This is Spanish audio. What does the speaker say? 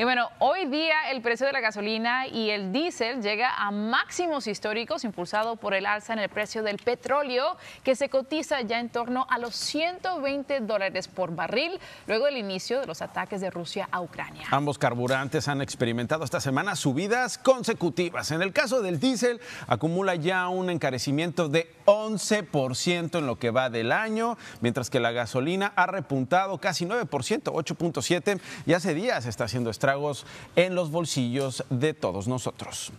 Y bueno, hoy día el precio de la gasolina y el diésel llega a máximos históricos, impulsado por el alza en el precio del petróleo, que se cotiza ya en torno a los 120 dólares por barril, luego del inicio de los ataques de Rusia a Ucrania. Ambos carburantes han experimentado esta semana subidas consecutivas. En el caso del diésel, acumula ya un encarecimiento de 11% en lo que va del año, mientras que la gasolina ha repuntado casi 9%, 8.7%, y hace días está haciendo esta en los bolsillos de todos nosotros.